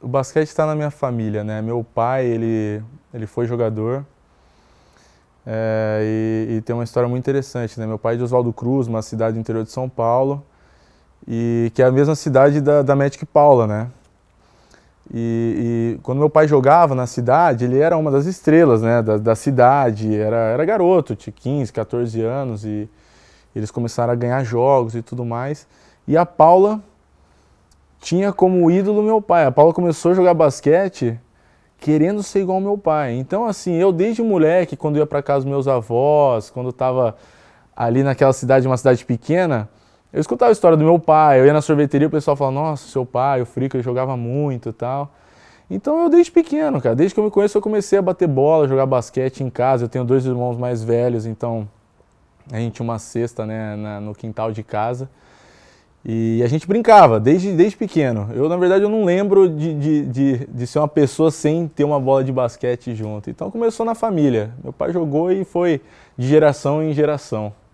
o basquete está na minha família, né? Meu pai, ele, ele foi jogador é, e, e, tem uma história muito interessante, né? Meu pai é de Oswaldo Cruz, uma cidade do interior de São Paulo, e que é a mesma cidade da, da Magic Paula, né? E, e, quando meu pai jogava na cidade, ele era uma das estrelas né, da, da cidade, era, era garoto, tinha 15, 14 anos, e eles começaram a ganhar jogos e tudo mais. E a Paula tinha como ídolo meu pai. A Paula começou a jogar basquete querendo ser igual ao meu pai. Então, assim, eu desde moleque, quando ia para casa dos meus avós, quando estava ali naquela cidade, uma cidade pequena, eu escutava a história do meu pai. Eu ia na sorveteria, o pessoal falava: Nossa, seu pai, o Frico, ele jogava muito e tal. Então, eu desde pequeno, cara, desde que eu me conheço, eu comecei a bater bola, jogar basquete em casa. Eu tenho dois irmãos mais velhos, então a gente tinha uma cesta né, na, no quintal de casa. E a gente brincava desde, desde pequeno. Eu, na verdade, eu não lembro de, de, de, de, ser uma pessoa sem ter uma bola de basquete junto. Então começou na família. Meu pai jogou e foi de geração em geração.